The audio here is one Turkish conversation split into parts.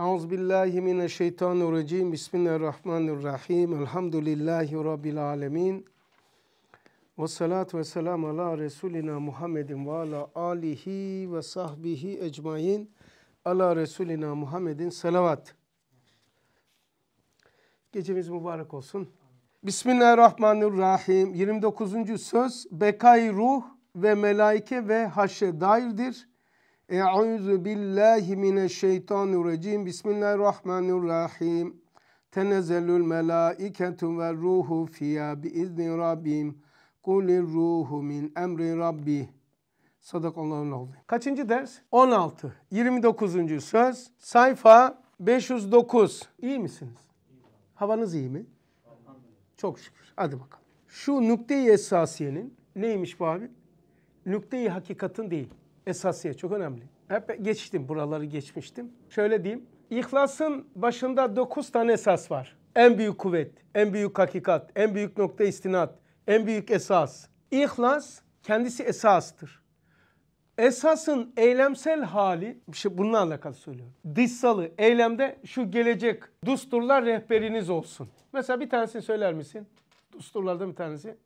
Euzubillahimineşşeytanirracim. Bismillahirrahmanirrahim. Elhamdülillahi Rabbil alemin. Ve salat ve selamu ala Resulina Muhammedin ve ala alihi ve sahbihi ecmain. Ala Resulina Muhammedin salavat. Gecemiz mübarek olsun. Bismillahirrahmanirrahim. 29. söz Bekay Ruh ve Melaike ve Haş'e dairdir. Euzu billahi mineşşeytanirracim. Bismillahirrahmanirrahim. Tenezzelül melaiketu ve ruhu fiha biizni rabbim. Kulir ruhu min emri rabbi. Sadakallahu azim. Kaçıncı ders? 16. 29. söz. Sayfa 509. İyi misiniz? Havanız iyi mi? Çok şükür. Hadi bakalım. Şu nükte-i esasiyenin neymiş bu abi? Nükte-i hakikatin değil Esasiyet çok önemli. Hep geçtim buraları geçmiştim. Şöyle diyeyim. İhlasın başında dokuz tane esas var. En büyük kuvvet, en büyük hakikat, en büyük nokta istinat, en büyük esas. İhlas kendisi esastır. Esasın eylemsel hali, şey bununla alakalı söylüyorum. Dışsalı, eylemde şu gelecek dusturlar rehberiniz olsun. Mesela bir tanesini söyler misin? Dusturlardan bir tanesi.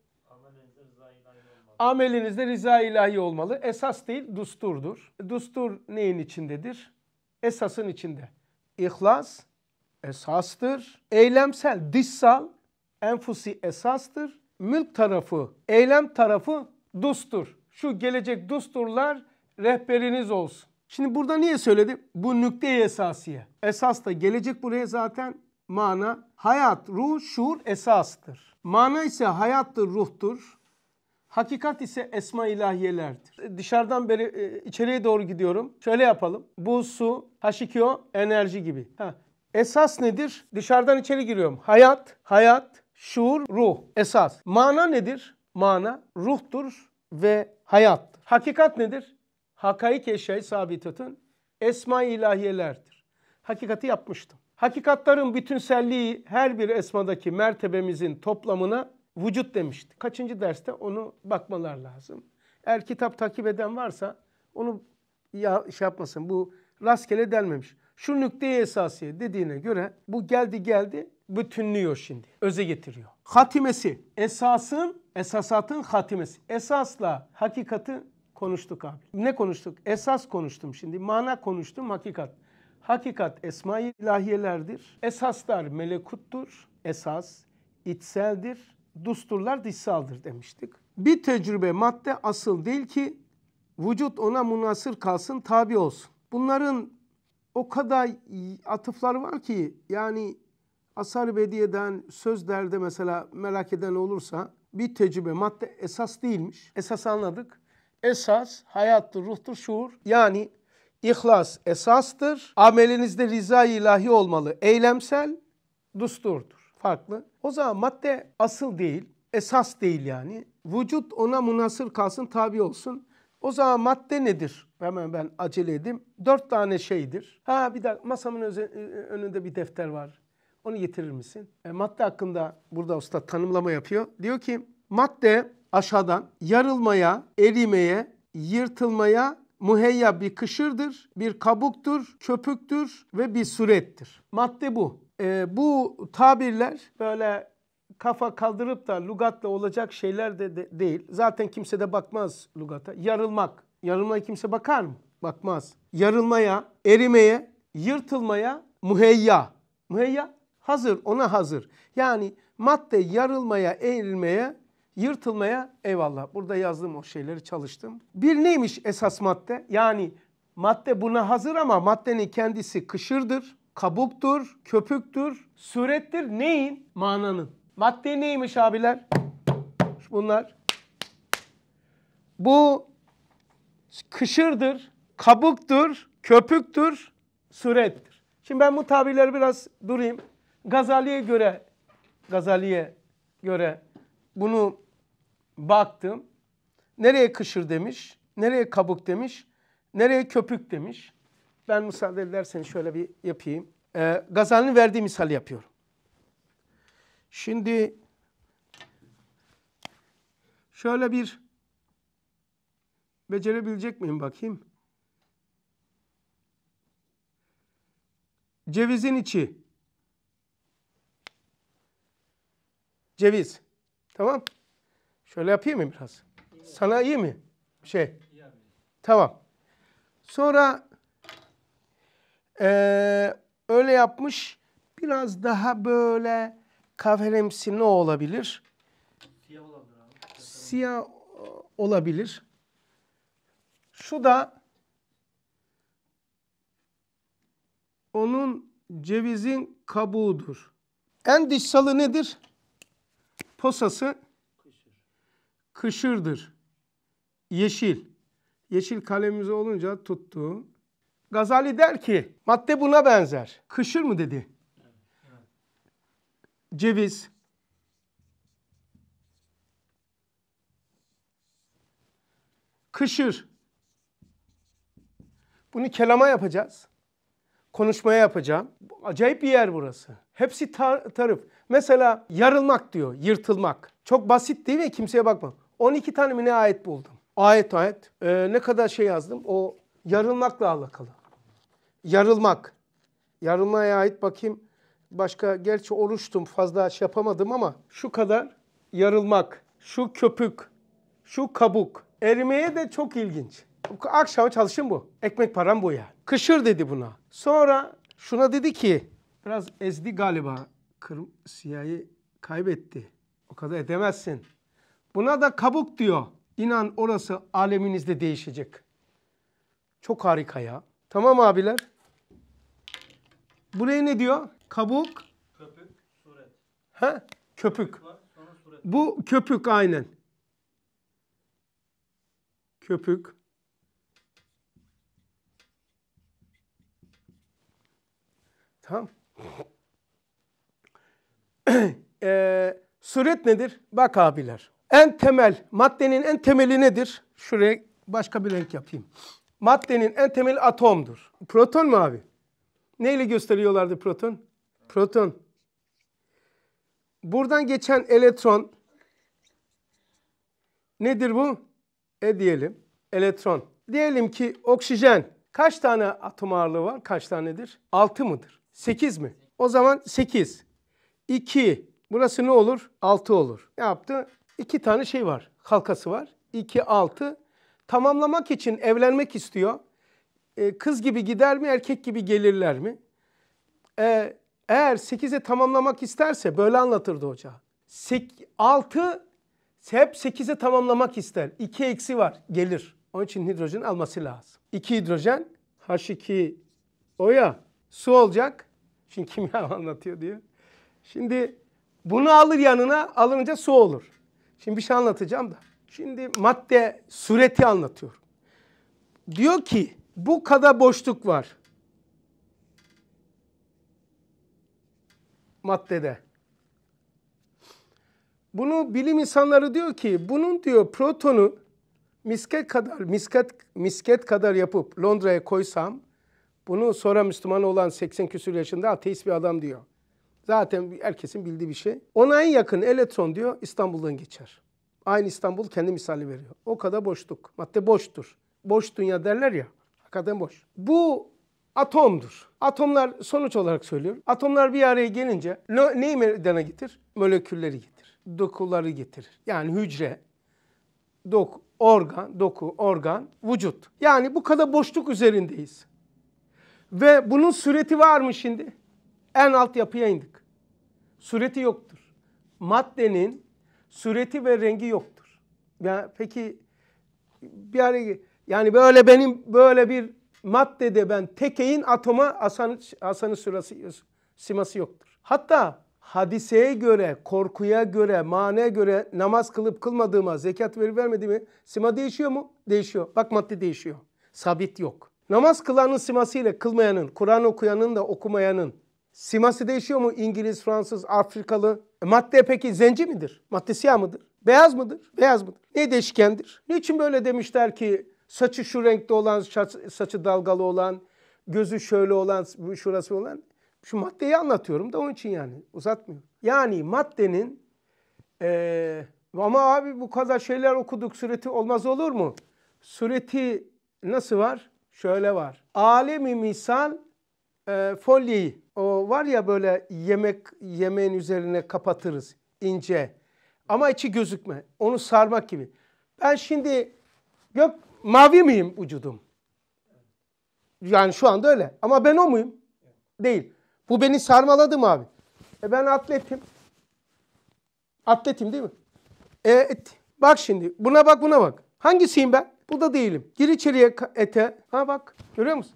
Amelinizde rıza ilahi olmalı. Esas değil dusturdur. Dustur neyin içindedir? Esasın içinde. İhlas esastır. Eylemsel, dışsal, enfusi esastır. Mülk tarafı, eylem tarafı dustur. Şu gelecek dusturlar rehberiniz olsun. Şimdi burada niye söyledim? Bu nükte esasiye. Esas da gelecek buraya zaten mana. Hayat, ruh, şuur esastır. Mana ise hayattır, ruhtur. Hakikat ise esma ilahiyelerdir. Dışarıdan beri e, içeriye doğru gidiyorum. Şöyle yapalım. Bu su, H2O, enerji gibi. Ha. Esas nedir? Dışarıdan içeri giriyorum. Hayat, hayat, şuur, ruh. Esas. Mana nedir? Mana ruhtur ve hayattır. Hakikat nedir? Hakaik eşyayı sabitatın esma ilahiyelerdir. Hakikati yapmıştım. Hakikatların bütünselliği her bir esmadaki mertebemizin toplamına vücut demişti. Kaçıncı derste onu bakmalar lazım. Eğer kitap takip eden varsa onu ya, şey yapmasın. Bu rastgele delmemiş. Şu nükteye esasiye dediğine göre bu geldi geldi bütünlüyor şimdi. Öze getiriyor. Hatimesi. Esasın, esasatın hatimesi. Esasla hakikati konuştuk abi. Ne konuştuk? Esas konuştum şimdi. Mana konuştum, hakikat. Hakikat esma-i ilahiyelerdir. Esaslar melekuttur. Esas içseldir. Dusturlar dışsaldır demiştik. Bir tecrübe madde asıl değil ki vücut ona münasır kalsın, tabi olsun. Bunların o kadar atıflar var ki yani Asar Bediye'den sözlerde mesela merak eden olursa bir tecrübe madde esas değilmiş. Esas anladık. Esas hayattır, ruhtur, şuur. Yani İhlas esastır. Amelinizde rıza ilahi olmalı. Eylemsel dusturdur farklı. O zaman madde asıl değil, esas değil yani. Vücut ona münasır kalsın, tabi olsun. O zaman madde nedir? Hemen ben acele edeyim. Dört tane şeydir. Ha bir dakika masamın e, önünde bir defter var. Onu getirir misin? E, madde hakkında burada usta tanımlama yapıyor. Diyor ki madde aşağıdan yarılmaya, erimeye, yırtılmaya muheyya bir kışırdır, bir kabuktur, köpüktür ve bir surettir. Madde bu. E, bu tabirler böyle kafa kaldırıp da lugatla olacak şeyler de, de değil. Zaten kimse de bakmaz lugata. Yarılmak. Yarılmaya kimse bakar mı? Bakmaz. Yarılmaya, erimeye, yırtılmaya muheyya. Muheyya hazır, ona hazır. Yani madde yarılmaya, eğrilmeye, yırtılmaya eyvallah. Burada yazdım o şeyleri çalıştım. Bir neymiş esas madde? Yani madde buna hazır ama maddenin kendisi kışırdır kabuktur, köpüktür, surettir. Neyin? Mananın. Madde neymiş abiler? Bunlar. Bu kışırdır, kabuktur, köpüktür, surettir. Şimdi ben bu tabirleri biraz durayım. Gazali'ye göre, Gazali'ye göre bunu baktım. Nereye kışır demiş, nereye kabuk demiş, nereye köpük demiş. Ben müsaade ederseniz şöyle bir yapayım. Ee, Gazali'nin verdiği misal yapıyorum. Şimdi şöyle bir becerebilecek miyim bakayım. Cevizin içi. Ceviz. Tamam. Şöyle yapayım mı biraz? Sana iyi mi? Şey. Tamam. Sonra ee, öyle yapmış. Biraz daha böyle kahveremsi ne olabilir? Siyah olabilir abi. Siyah e, olabilir. Şu da onun cevizin kabuğudur. En dışsalı nedir? Posası kışırdır. Yeşil. Yeşil kalemimiz olunca tuttu. Gazali der ki madde buna benzer. Kışır mı dedi. Ceviz. Kışır. Bunu kelama yapacağız. Konuşmaya yapacağım. Acayip bir yer burası. Hepsi tar tarif. Mesela yarılmak diyor, yırtılmak. Çok basit değil mi? Kimseye bakma. 12 tane mi ne ayet buldum. Ayet ayet. Ee, ne kadar şey yazdım. O yarılmakla alakalı yarılmak. Yarılmaya ait bakayım. Başka gerçi oruçtum fazla şey yapamadım ama şu kadar yarılmak, şu köpük, şu kabuk. Erimeye de çok ilginç. Akşama çalışın bu. Ekmek param bu ya. Kışır dedi buna. Sonra şuna dedi ki biraz ezdi galiba. Kırm siyahı kaybetti. O kadar edemezsin. Buna da kabuk diyor. İnan orası aleminizde değişecek. Çok harika ya. Tamam abiler. Buraya ne diyor? Kabuk. Köpük, suret. He? Köpük. Bu köpük aynen. Köpük. Tamam. ee, suret nedir? Bak abiler. En temel, maddenin en temeli nedir? Şuraya başka bir renk yapayım. Maddenin en temeli atomdur. Proton mu abi? Neyle gösteriyorlardı proton? Proton. Buradan geçen elektron nedir bu? E diyelim. Elektron. Diyelim ki oksijen kaç tane atom ağırlığı var? Kaç tanedir? 6 mıdır? 8 mi? O zaman 8. 2. Burası ne olur? 6 olur. Ne yaptı? 2 tane şey var. Halkası var. 2, 6. Tamamlamak için evlenmek istiyor e, kız gibi gider mi erkek gibi gelirler mi? E, eğer 8'e tamamlamak isterse böyle anlatırdı hoca. 6 hep 8'e tamamlamak ister. 2 eksi var gelir. Onun için hidrojen alması lazım. 2 hidrojen H2 o ya su olacak. Şimdi kimya anlatıyor diyor. Şimdi bunu alır yanına alınca su olur. Şimdi bir şey anlatacağım da. Şimdi madde sureti anlatıyor. Diyor ki bu kadar boşluk var. Maddede. Bunu bilim insanları diyor ki bunun diyor protonu misket kadar misket misket kadar yapıp Londra'ya koysam bunu sonra Müslüman olan 80 küsur yaşında ateist bir adam diyor. Zaten herkesin bildiği bir şey. Ona en yakın elektron diyor İstanbul'dan geçer. Aynı İstanbul kendi misali veriyor. O kadar boşluk. Madde boştur. Boş dünya derler ya kadem boş. Bu atomdur. Atomlar sonuç olarak söylüyorum. Atomlar bir araya gelince neyi meydana getir? Molekülleri getir. Dokuları getirir. Yani hücre, doku, organ, doku, organ, vücut. Yani bu kadar boşluk üzerindeyiz. Ve bunun sureti var mı şimdi? En alt yapıya indik. Sureti yoktur. Maddenin sureti ve rengi yoktur. Ya peki bir araya yani böyle benim böyle bir maddede ben tekeyin atoma asan, asanı sırası, siması yoktur. Hatta hadiseye göre, korkuya göre, maneye göre namaz kılıp kılmadığıma, zekat verip vermediğime sima değişiyor mu? Değişiyor. Bak madde değişiyor. Sabit yok. Namaz kılanın siması ile kılmayanın, Kur'an okuyanın da okumayanın siması değişiyor mu? İngiliz, Fransız, Afrikalı. E madde peki zenci midir? Madde siyah mıdır? Beyaz mıdır? Beyaz mıdır? Ne değişkendir? Niçin böyle demişler ki Saçı şu renkte olan, saçı dalgalı olan, gözü şöyle olan, şurası olan. Şu maddeyi anlatıyorum da onun için yani uzatmıyorum. Yani maddenin e, ama abi bu kadar şeyler okuduk sureti olmaz olur mu? Sureti nasıl var? Şöyle var. Alemi misal e, folyeyi. O var ya böyle yemek yemeğin üzerine kapatırız ince. Ama içi gözükme. Onu sarmak gibi. Ben şimdi gök mavi miyim vücudum? Yani şu anda öyle. Ama ben o muyum? Değil. Bu beni sarmaladı abi. E ben atletim. Atletim değil mi? E, et. Bak şimdi buna bak buna bak. Hangisiyim ben? Bu da değilim. Gir içeriye ete. Ha bak görüyor musun?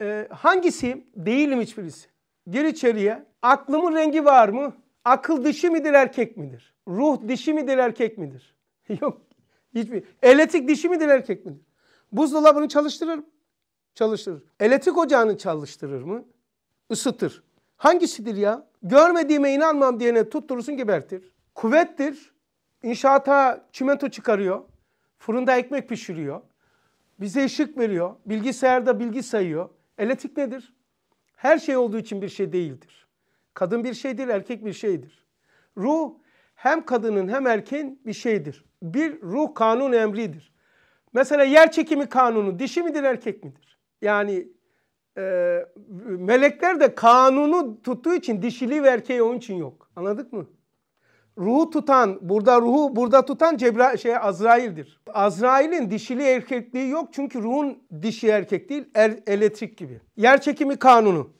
E, hangisiyim? Değilim hiçbirisi. Gir içeriye. Aklımın rengi var mı? Akıl dişi midir erkek midir? Ruh dişi midir erkek midir? Yok. Hiçbir. Elektrik dişi midir erkek midir? Buzdolabını çalıştırır mı? Çalıştırır. Elektrik ocağını çalıştırır mı? Isıtır. Hangisidir ya? Görmediğime inanmam diyene tutturursun gebertir. Kuvvettir. İnşaata çimento çıkarıyor. Fırında ekmek pişiriyor. Bize ışık veriyor. Bilgisayarda bilgi sayıyor. Elektrik nedir? Her şey olduğu için bir şey değildir. Kadın bir şeydir, erkek bir şeydir. Ruh hem kadının hem erkeğin bir şeydir bir ruh kanun emridir. Mesela yer çekimi kanunu dişi midir erkek midir? Yani e, melekler de kanunu tuttuğu için dişiliği ve erkeği onun için yok. Anladık mı? Ruhu tutan, burada ruhu burada tutan Cebra şey Azrail'dir. Azrail'in dişili erkekliği yok çünkü ruhun dişi erkek değil, er, elektrik gibi. Yer çekimi kanunu.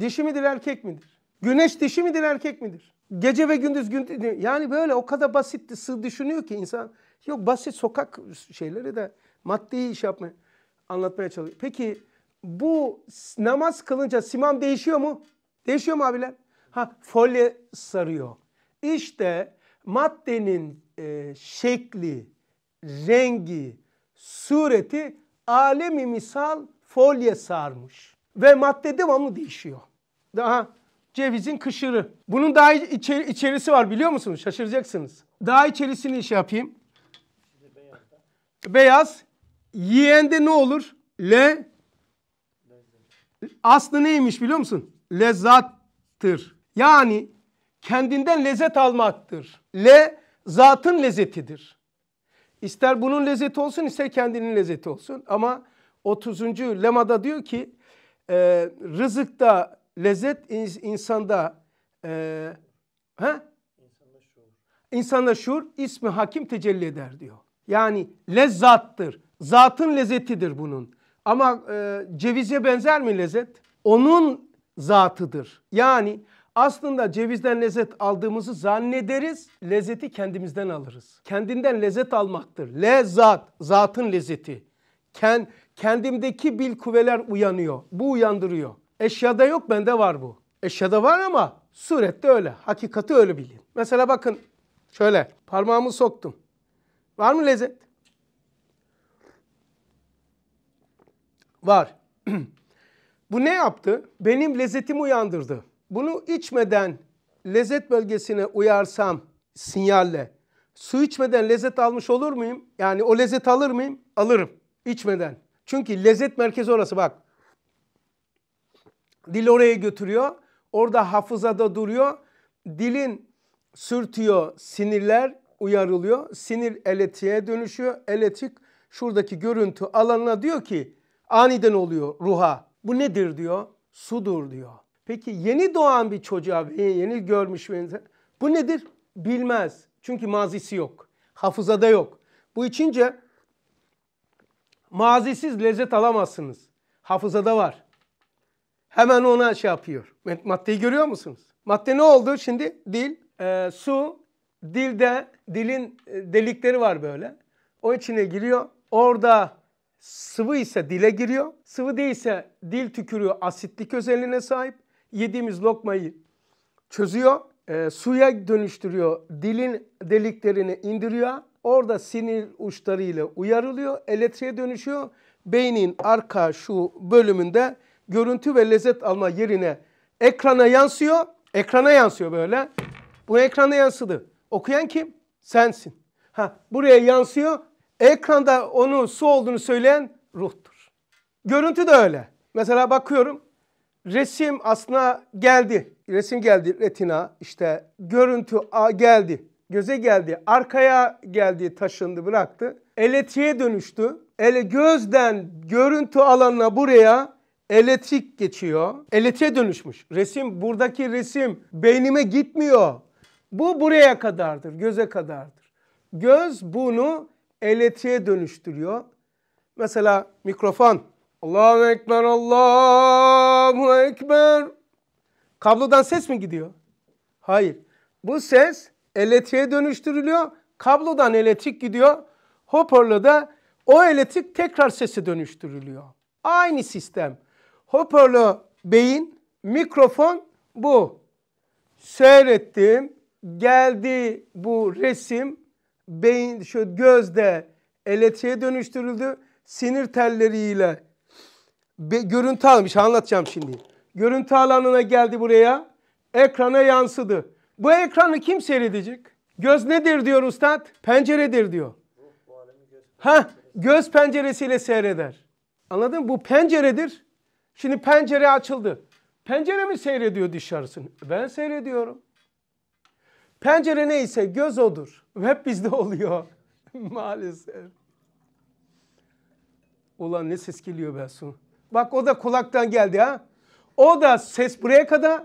Dişi midir erkek midir? Güneş dişi midir erkek midir? Gece ve gündüz gündüz yani böyle o kadar basitti sığ düşünüyor ki insan. Yok basit sokak şeyleri de maddi iş şey yapmaya anlatmaya çalışıyor. Peki bu namaz kılınca simam değişiyor mu? Değişiyor mu abiler? Ha folye sarıyor. İşte maddenin e, şekli, rengi, sureti alemi misal folye sarmış. Ve madde devamlı değişiyor. Daha Cevizin kışırı. Bunun daha içer içerisi var biliyor musunuz? Şaşıracaksınız. Daha içerisini şey yapayım. Beyaz. Yiyende ne olur? Le. Aslı neymiş biliyor musun? Lezzattır. Yani kendinden lezzet almaktır. Le zatın lezzetidir. İster bunun lezzeti olsun ister kendinin lezzeti olsun. Ama 30. lemada diyor ki e, rızıkta lezzet insanda e, he? şuur ismi hakim tecelli eder diyor. Yani lezzattır. Zatın lezzetidir bunun. Ama e, cevize benzer mi lezzet? Onun zatıdır. Yani aslında cevizden lezzet aldığımızı zannederiz. Lezzeti kendimizden alırız. Kendinden lezzet almaktır. Lezzat, zatın lezzeti. Kend, kendimdeki bil kuvveler uyanıyor. Bu uyandırıyor. Eşyada yok bende var bu. Eşyada var ama surette öyle. Hakikati öyle bilin. Mesela bakın şöyle parmağımı soktum. Var mı lezzet? Var. bu ne yaptı? Benim lezzetimi uyandırdı. Bunu içmeden lezzet bölgesine uyarsam sinyalle su içmeden lezzet almış olur muyum? Yani o lezzet alır mıyım? Alırım içmeden. Çünkü lezzet merkezi orası bak. Dil oraya götürüyor. Orada hafızada duruyor. Dilin sürtüyor sinirler uyarılıyor. Sinir elektriğe dönüşüyor. Elektrik şuradaki görüntü alanına diyor ki aniden oluyor ruha. Bu nedir diyor? Sudur diyor. Peki yeni doğan bir çocuğa yeni görmüş bir bu nedir? Bilmez. Çünkü mazisi yok. Hafızada yok. Bu içince mazisiz lezzet alamazsınız. Hafızada var. Hemen ona şey yapıyor. Maddeyi görüyor musunuz? Madde ne oldu şimdi? Dil, e, su, dilde dilin e, delikleri var böyle. O içine giriyor. Orada sıvı ise dile giriyor. Sıvı değilse dil tükürüyor asitlik özelliğine sahip. Yediğimiz lokmayı çözüyor. E, suya dönüştürüyor. Dilin deliklerini indiriyor. Orada sinir uçlarıyla uyarılıyor. Elektriğe dönüşüyor. Beynin arka şu bölümünde görüntü ve lezzet alma yerine ekrana yansıyor. Ekrana yansıyor böyle. Bu ekrana yansıdı. Okuyan kim? Sensin. Ha, buraya yansıyor. Ekranda onu su olduğunu söyleyen ruhtur. Görüntü de öyle. Mesela bakıyorum. Resim aslında geldi. Resim geldi retina işte görüntü geldi. Göze geldi. Arkaya geldi taşındı bıraktı. Eletiye dönüştü. Ele gözden görüntü alanına buraya elektrik geçiyor. Elektriğe dönüşmüş. Resim buradaki resim beynime gitmiyor. Bu buraya kadardır, göze kadardır. Göz bunu elektriğe dönüştürüyor. Mesela mikrofon. Allahu Ekber, Allahu Ekber. Kablodan ses mi gidiyor? Hayır. Bu ses elektriğe dönüştürülüyor. Kablodan elektrik gidiyor. Hoparlörde o elektrik tekrar sese dönüştürülüyor. Aynı sistem. Hoparlör beyin, mikrofon bu. Seyrettim, geldi bu resim beyin şu gözde elektriğe dönüştürüldü. Sinir telleriyle Be, görüntü almış anlatacağım şimdi. Görüntü alanına geldi buraya. Ekrana yansıdı. Bu ekranı kim seyredecek? Göz nedir diyor ustad? Penceredir diyor. Ha, göz penceresiyle seyreder. Anladın mı? Bu penceredir. Şimdi pencere açıldı. Pencere mi seyrediyor dışarısını? Ben seyrediyorum. Pencere neyse göz odur. Hep bizde oluyor maalesef. Ulan ne ses geliyor be su. Bak o da kulaktan geldi ha. O da ses buraya kadar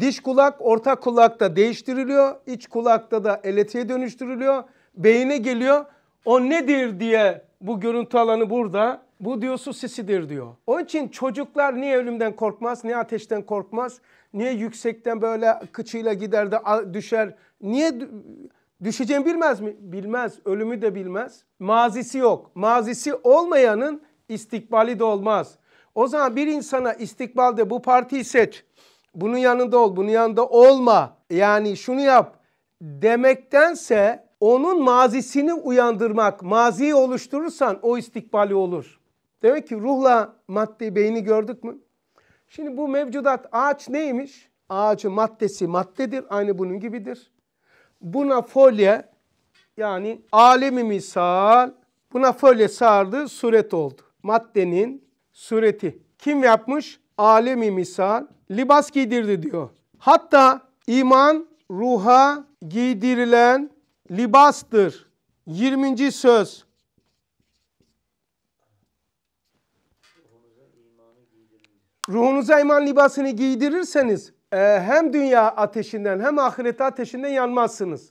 diş kulak orta kulakta değiştiriliyor. iç kulakta da elektriğe dönüştürülüyor. Beyine geliyor. O nedir diye bu görüntü alanı burada bu diyor su sisidir diyor. Onun için çocuklar niye ölümden korkmaz, niye ateşten korkmaz, niye yüksekten böyle kıçıyla gider de düşer, niye düşeceğini bilmez mi? Bilmez, ölümü de bilmez. Mazisi yok. Mazisi olmayanın istikbali de olmaz. O zaman bir insana istikbalde bu partiyi seç, bunun yanında ol, bunun yanında olma, yani şunu yap demektense onun mazisini uyandırmak, maziyi oluşturursan o istikbali olur. Demek ki ruhla maddi beyni gördük mü? Şimdi bu mevcudat ağaç neymiş? Ağacı maddesi maddedir. Aynı bunun gibidir. Buna folye yani alemi misal buna folye sardı suret oldu. Maddenin sureti. Kim yapmış? Alemi misal. Libas giydirdi diyor. Hatta iman ruha giydirilen libastır. 20. söz Ruhunuza iman libasını giydirirseniz e, hem dünya ateşinden hem ahiret ateşinden yanmazsınız.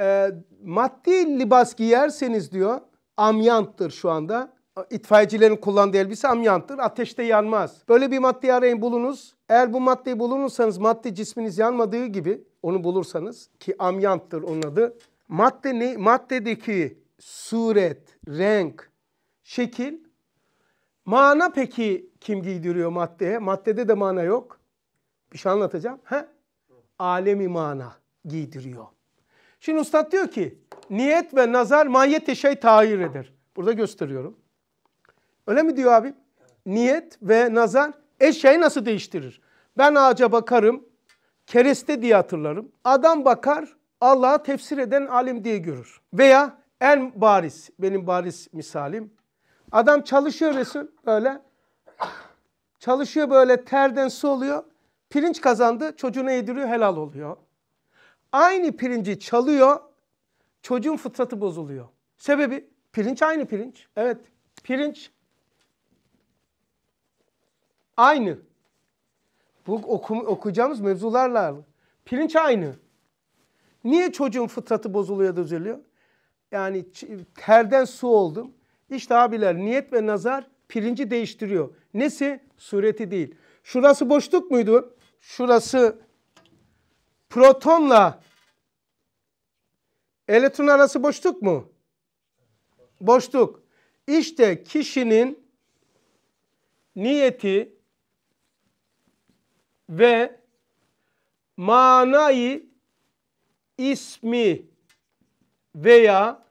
E, maddi libas giyerseniz diyor amyanttır şu anda. İtfaiyecilerin kullandığı elbise amyanttır. Ateşte yanmaz. Böyle bir maddeyi arayın bulunuz. Eğer bu maddeyi bulunursanız madde cisminiz yanmadığı gibi onu bulursanız ki amyanttır onun adı. Madde ne? Maddedeki suret, renk, şekil, mana peki kim giydiriyor maddeye? Maddede de mana yok. Bir şey anlatacağım. He? Alemi mana giydiriyor. Şimdi ustad diyor ki niyet ve nazar manyete şey eder. Burada gösteriyorum. Öyle mi diyor abi? Niyet ve nazar eşyayı nasıl değiştirir? Ben ağaca bakarım, kereste diye hatırlarım. Adam bakar, Allah'a tefsir eden alim diye görür. Veya en bariz, benim bariz misalim. Adam çalışıyor Resul, öyle Çalışıyor böyle terden su oluyor. Pirinç kazandı çocuğuna yediriyor helal oluyor. Aynı pirinci çalıyor çocuğun fıtratı bozuluyor. Sebebi pirinç aynı pirinç. Evet pirinç aynı. Bu oku, okuyacağımız mevzularla pirinç aynı. Niye çocuğun fıtratı bozuluyor da üzülüyor? Yani terden su oldum. İşte abiler niyet ve nazar pirinci değiştiriyor. Nesi? Sureti değil. Şurası boşluk muydu? Şurası protonla elektron arası boşluk mu? Boşluk. İşte kişinin niyeti ve manayı ismi veya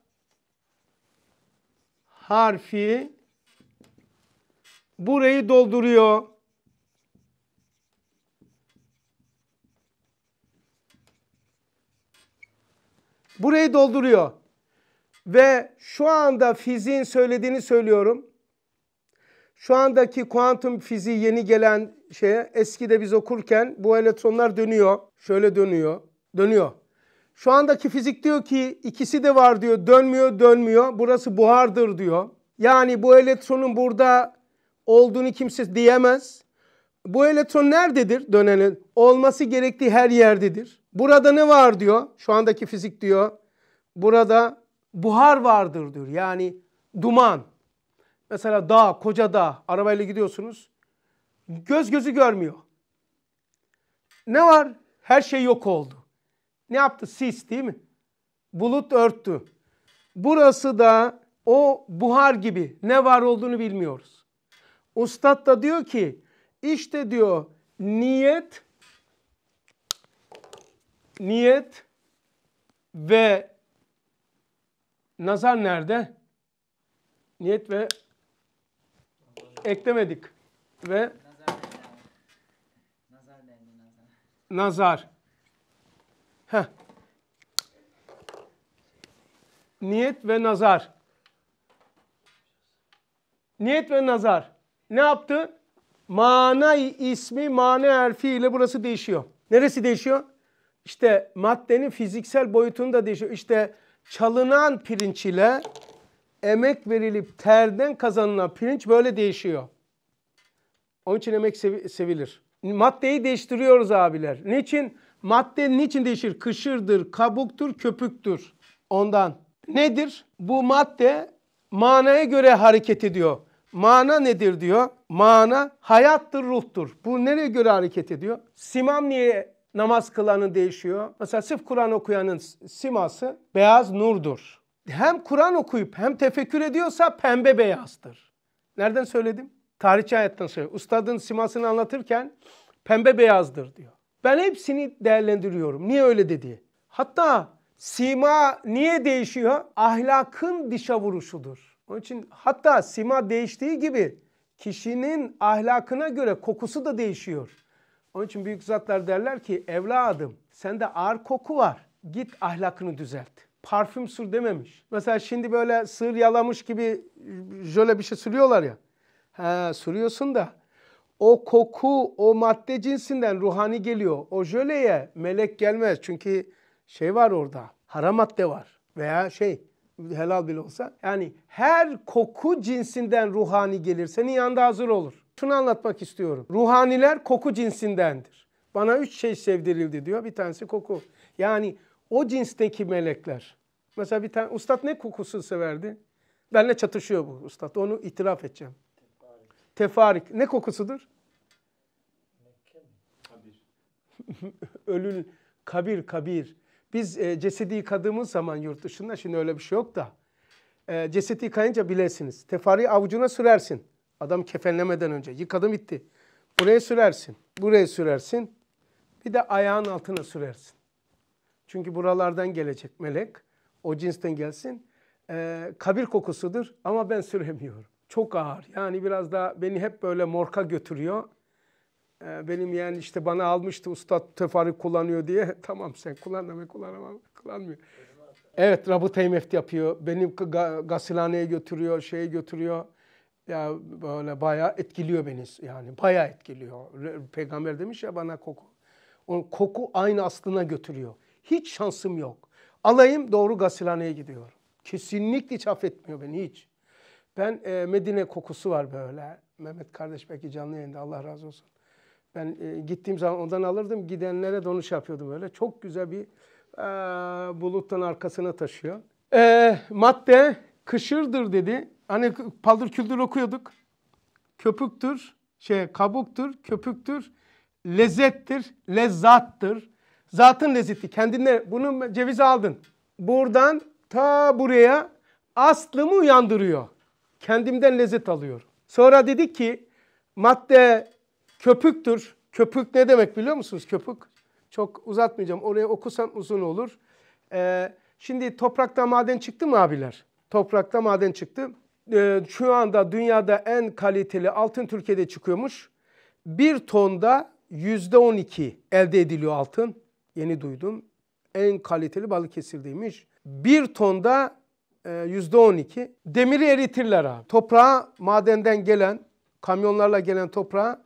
harfi burayı dolduruyor. Burayı dolduruyor. Ve şu anda fiziğin söylediğini söylüyorum. Şu andaki kuantum fiziği yeni gelen şeye eskide biz okurken bu elektronlar dönüyor. Şöyle dönüyor. Dönüyor. Şu andaki fizik diyor ki ikisi de var diyor. Dönmüyor, dönmüyor. Burası buhardır diyor. Yani bu elektronun burada olduğunu kimse diyemez. Bu elektron nerededir dönenin? Olması gerektiği her yerdedir. Burada ne var diyor? Şu andaki fizik diyor. Burada buhar vardır diyor. Yani duman. Mesela dağ, koca dağ. Arabayla gidiyorsunuz. Göz gözü görmüyor. Ne var? Her şey yok oldu. Ne yaptı? Sis değil mi? Bulut örttü. Burası da o buhar gibi ne var olduğunu bilmiyoruz. Ustad da diyor ki işte diyor niyet niyet ve nazar nerede? Niyet ve eklemedik ve nazar. Heh. Niyet ve nazar. Niyet ve nazar ne yaptı? Mana ismi, mana harfiyle burası değişiyor. Neresi değişiyor? İşte maddenin fiziksel boyutunu da değişiyor. İşte çalınan pirinç ile emek verilip terden kazanılan pirinç böyle değişiyor. Onun için emek sev sevilir. Maddeyi değiştiriyoruz abiler. Niçin? Madde niçin değişir? Kışırdır, kabuktur, köpüktür. Ondan. Nedir? Bu madde manaya göre hareket ediyor. Mana nedir diyor? Mana hayattır, ruhtur. Bu nereye göre hareket ediyor? Simam niye namaz kılanı değişiyor? Mesela sırf Kur'an okuyanın siması beyaz nurdur. Hem Kur'an okuyup hem tefekkür ediyorsa pembe beyazdır. Nereden söyledim? Tarihçi hayattan söylüyor. Ustadın simasını anlatırken pembe beyazdır diyor. Ben hepsini değerlendiriyorum. Niye öyle dedi? Hatta sima niye değişiyor? Ahlakın dişa vuruşudur. Onun için hatta sima değiştiği gibi kişinin ahlakına göre kokusu da değişiyor. Onun için büyük zatlar derler ki evladım sende ağır koku var. Git ahlakını düzelt. Parfüm sür dememiş. Mesela şimdi böyle sığır yalamış gibi jöle bir şey sürüyorlar ya. He, sürüyorsun da o koku, o madde cinsinden ruhani geliyor. O jöleye melek gelmez. Çünkü şey var orada, haram madde var veya şey helal bile olsa. Yani her koku cinsinden ruhani gelir. Senin yanında hazır olur. Şunu anlatmak istiyorum. Ruhaniler koku cinsindendir. Bana üç şey sevdirildi diyor. Bir tanesi koku. Yani o cinsteki melekler. Mesela bir tane ustad ne kokusu severdi? Benle çatışıyor bu ustad. Onu itiraf edeceğim. Tefarik. Ne kokusudur? Ölül kabir kabir. Biz e, cesedi yıkadığımız zaman yurt dışında şimdi öyle bir şey yok da e, cesedi yıkayınca bilesiniz. Tefari avucuna sürersin. Adam kefenlemeden önce yıkadım bitti. Buraya sürersin. Buraya sürersin. Bir de ayağın altına sürersin. Çünkü buralardan gelecek melek. O cinsten gelsin. Ee, kabir kokusudur ama ben süremiyorum. Çok ağır. Yani biraz da beni hep böyle morka götürüyor. Ee, benim yani işte bana almıştı ustad tefari kullanıyor diye. Tamam sen kullan deme kullanamam. Kullanmıyor. Evet rabıta IMF yapıyor. Benim gasilhaneye götürüyor, şeye götürüyor. Ya böyle bayağı etkiliyor beni yani bayağı etkiliyor. Peygamber demiş ya bana koku. Onun koku aynı aslına götürüyor. Hiç şansım yok. Alayım doğru gasilhaneye gidiyor. Kesinlikle hiç affetmiyor beni hiç. Ben e, Medine kokusu var böyle. Mehmet kardeş belki canlı yayında Allah razı olsun. Ben e, gittiğim zaman ondan alırdım. Gidenlere de onu şey yapıyordum öyle. Çok güzel bir e, buluttan arkasına taşıyor. E, madde kışırdır dedi. Hani paldır küldür okuyorduk. Köpüktür, şey kabuktur, köpüktür, lezzettir, lezzattır. Zatın lezzeti kendine bunu ceviz aldın. Buradan ta buraya aslımı uyandırıyor. Kendimden lezzet alıyor. Sonra dedi ki madde Köpüktür. Köpük ne demek biliyor musunuz? Köpük. Çok uzatmayacağım. Oraya okusam uzun olur. Ee, şimdi toprakta maden çıktı mı abiler? Toprakta maden çıktı. Ee, şu anda dünyada en kaliteli altın Türkiye'de çıkıyormuş. Bir tonda yüzde on iki elde ediliyor altın. Yeni duydum. En kaliteli Balıkesir'deymiş. Bir tonda e, yüzde on iki. Demiri eritirler abi. Toprağa madenden gelen, kamyonlarla gelen toprağa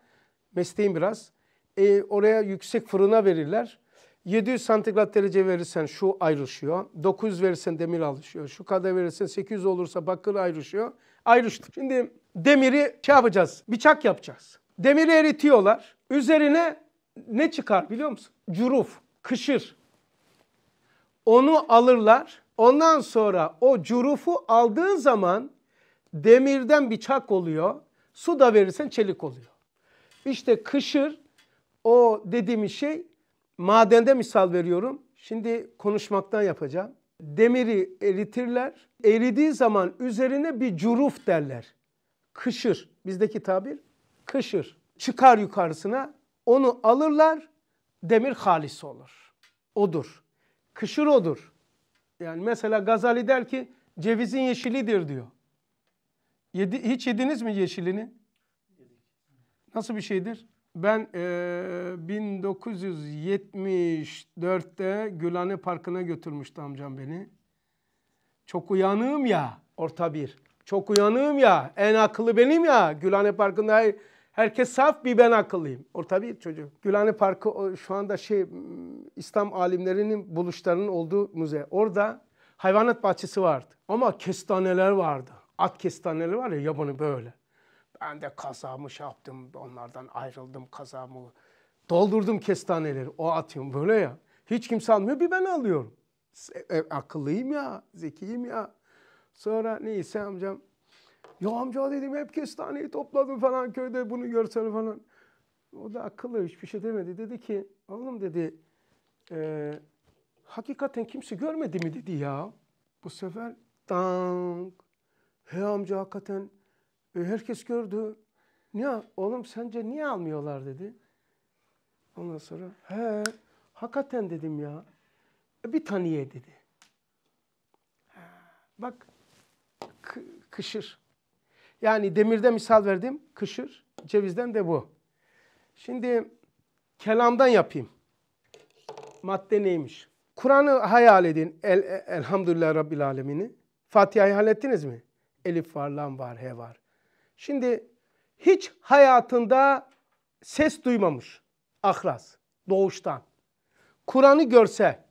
Mesleğim biraz. E, oraya yüksek fırına verirler. 700 santigrat derece verirsen şu ayrışıyor. 900 verirsen demir ayrışıyor. Şu kadar verirsen 800 olursa bakır ayrışıyor. Ayrıştı. Şimdi demiri şey yapacağız. Bıçak yapacağız. Demiri eritiyorlar. Üzerine ne çıkar biliyor musun? Curuf, kışır. Onu alırlar. Ondan sonra o curufu aldığın zaman demirden bıçak oluyor. Su da verirsen çelik oluyor. İşte kışır o dediğimiz şey madende misal veriyorum. Şimdi konuşmaktan yapacağım. Demiri eritirler. Eridiği zaman üzerine bir curuf derler. Kışır. Bizdeki tabir kışır. Çıkar yukarısına onu alırlar. Demir halis olur. Odur. Kışır odur. Yani mesela Gazali der ki cevizin yeşilidir diyor. Yedi, hiç yediniz mi yeşilini? Nasıl bir şeydir? Ben e, 1974'te Gülhane Parkı'na götürmüştü amcam beni. Çok uyanığım ya orta bir. Çok uyanığım ya en akıllı benim ya Gülhane Parkı'nda her, herkes saf bir ben akıllıyım. Orta bir çocuk. Gülhane Parkı şu anda şey İslam alimlerinin buluşlarının olduğu müze. Orada hayvanat bahçesi vardı ama kestaneler vardı. At kestaneleri var ya yabanı böyle. Ben de kazamı şey yaptım, onlardan ayrıldım kazamı. Doldurdum kestaneleri, o atıyorum böyle ya. Hiç kimse almıyor, bir ben alıyorum. E, akıllıyım ya, zekiyim ya. Sonra neyse amcam, ya amca dedim hep kestaneyi topladım falan köyde bunu görsene falan. O da akıllı hiçbir şey demedi. Dedi ki oğlum dedi e, hakikaten kimse görmedi mi dedi ya. Bu sefer dank. He amca hakikaten e, herkes gördü. Niye oğlum sence niye almıyorlar dedi. Ondan sonra he hakikaten dedim ya. E, bir taniye dedi. Bak kışır. Yani demirde misal verdim. Kışır. Cevizden de bu. Şimdi kelamdan yapayım. Madde neymiş? Kur'an'ı hayal edin. El, e, elhamdülillah Rabbil Alemini. Fatiha'yı hayal ettiniz mi? Elif var, lam var, he var. Şimdi hiç hayatında ses duymamış ahraz doğuştan. Kur'an'ı görse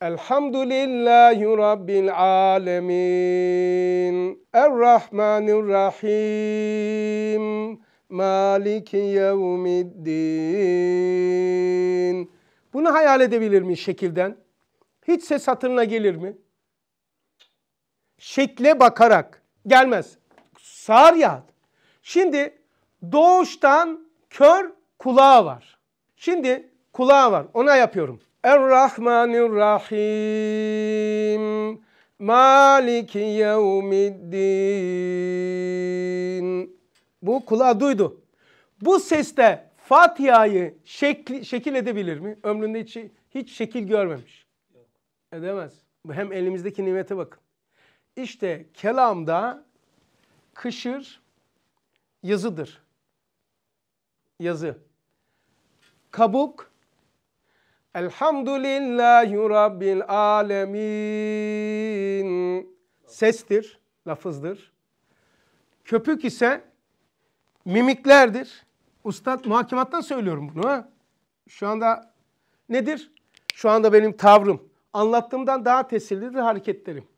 Elhamdülillahi Rabbil alemin Errahmanirrahim Maliki yevmiddin Bunu hayal edebilir mi şekilden? Hiç ses hatırına gelir mi? Şekle bakarak gelmez sağır yağdı. Şimdi doğuştan kör kulağı var. Şimdi kulağı var. Ona yapıyorum. Errahmanirrahim. Maliki yevmiddin. Bu kulağı duydu. Bu seste Fatiha'yı şekli, şekil edebilir mi? Ömründe hiç, hiç şekil görmemiş. Edemez. Hem elimizdeki nimete bakın. İşte kelamda kışır yazıdır. Yazı. Kabuk Elhamdülillahi Rabbil Alemin sestir, lafızdır. Köpük ise mimiklerdir. Ustad muhakemattan söylüyorum bunu ha. Şu anda nedir? Şu anda benim tavrım. Anlattığımdan daha tesirlidir hareketlerim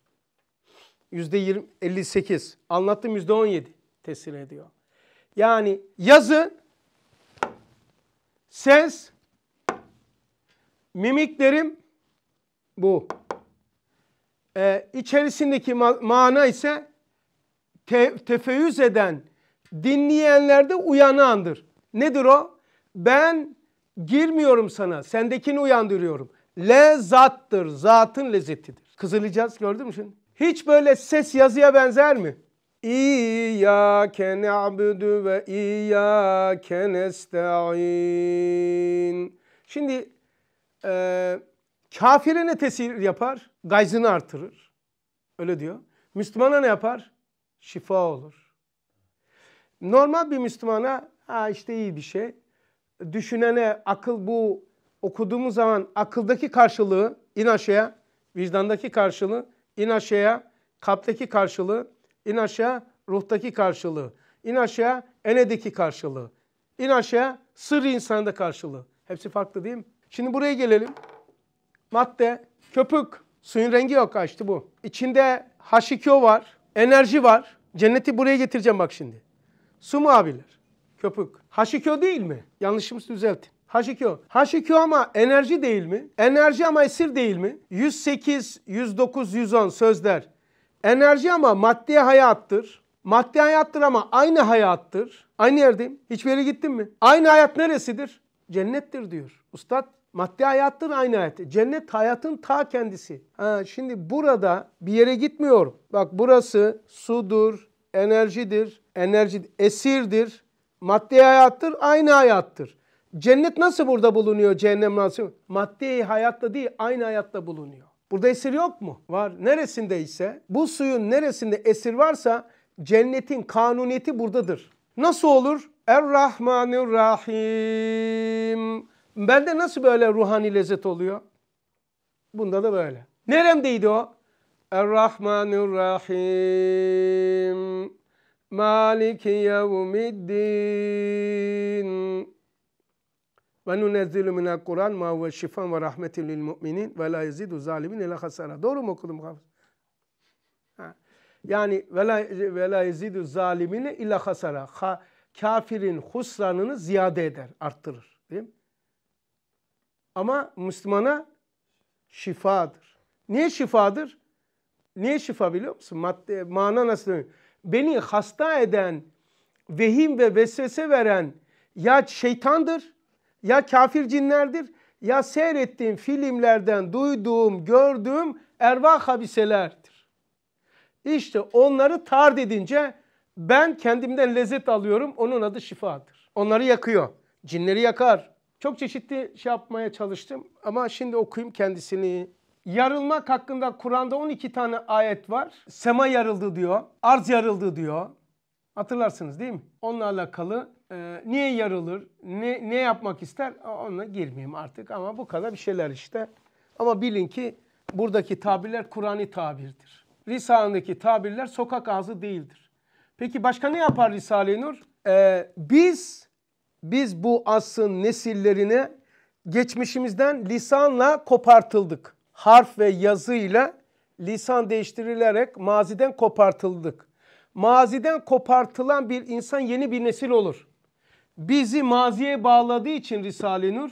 yüzde 58. Anlattım yüzde 17 tesir ediyor. Yani yazı, ses, mimiklerim bu. Ee, içerisindeki ma mana ise te tefeyyüz eden, dinleyenlerde uyanandır. Nedir o? Ben girmiyorum sana, sendekini uyandırıyorum. Lezattır, zatın lezzetidir. Kızılacağız gördün mü şimdi? Hiç böyle ses yazıya benzer mi? İyyâke ne'budu ve iyyâke nesta'in. Şimdi e, kafire ne tesir yapar? Gayzını artırır. Öyle diyor. Müslümana ne yapar? Şifa olur. Normal bir Müslümana ha işte iyi bir şey. Düşünene akıl bu okuduğumuz zaman akıldaki karşılığı in aşağıya vicdandaki karşılığı in aşağıya kalpteki karşılığı, in aşağı ruhtaki karşılığı, in aşağı enedeki karşılığı, in aşağı sır insanda karşılığı. Hepsi farklı değil mi? Şimdi buraya gelelim. Madde, köpük, suyun rengi yok açtı bu. İçinde H2O var, enerji var. Cenneti buraya getireceğim bak şimdi. Su mu abiler? Köpük. H2O değil mi? Yanlışımızı düzeltin h 2 ama enerji değil mi? Enerji ama esir değil mi? 108, 109, 110 sözler. Enerji ama maddi hayattır. Maddi hayattır ama aynı hayattır. Aynı yerdeyim. Hiçbir yere gittin mi? Aynı hayat neresidir? Cennettir diyor. Ustad Maddi hayattır aynı hayat. Cennet hayatın ta kendisi. Ha, şimdi burada bir yere gitmiyorum. Bak burası sudur, enerjidir, enerji esirdir, maddi hayattır, aynı hayattır. Cennet nasıl burada bulunuyor? Cehennem nasıl? Maddi hayatta değil aynı hayatta bulunuyor. Burada esir yok mu? Var. Neresinde ise bu suyun neresinde esir varsa cennetin kanuniyeti buradadır. Nasıl olur? Er-Rahmanir-Rahim. Bende nasıl böyle ruhani lezzet oluyor? Bunda da böyle. Neremdeydi o? Er-Rahmanir-Rahim. Maliki yevmiddin. Ve nunezzilu minel Kur'an ma huve şifan ve rahmetin lil mu'minin ve la yezidu zalimin ila hasara. Doğru mu okudum hafız? Yani ve la yezidu zalimine ila hasara. Ha, kafirin husranını ziyade eder, arttırır. Değil mi? Ama Müslümana şifadır. Niye şifadır? Niye şifa biliyor musun? Madde, mana nasıl? Beni hasta eden, vehim ve vesvese veren ya şeytandır ya kafir cinlerdir ya seyrettiğim filmlerden duyduğum, gördüğüm Erva habiselerdir. İşte onları tard edince ben kendimden lezzet alıyorum. Onun adı şifadır. Onları yakıyor. Cinleri yakar. Çok çeşitli şey yapmaya çalıştım ama şimdi okuyayım kendisini. Yarılmak hakkında Kur'an'da 12 tane ayet var. Sema yarıldı diyor. Arz yarıldı diyor. Hatırlarsınız değil mi? Onunla alakalı e, niye yarılır, ne, ne yapmak ister ona girmeyeyim artık ama bu kadar bir şeyler işte. Ama bilin ki buradaki tabirler Kur'an'ı tabirdir. Risale'ndeki tabirler sokak ağzı değildir. Peki başka ne yapar Risale-i Nur? Ee, biz biz bu asın nesillerine geçmişimizden lisanla kopartıldık. Harf ve yazıyla lisan değiştirilerek maziden kopartıldık. Maziden kopartılan bir insan yeni bir nesil olur bizi maziye bağladığı için Risale-i Nur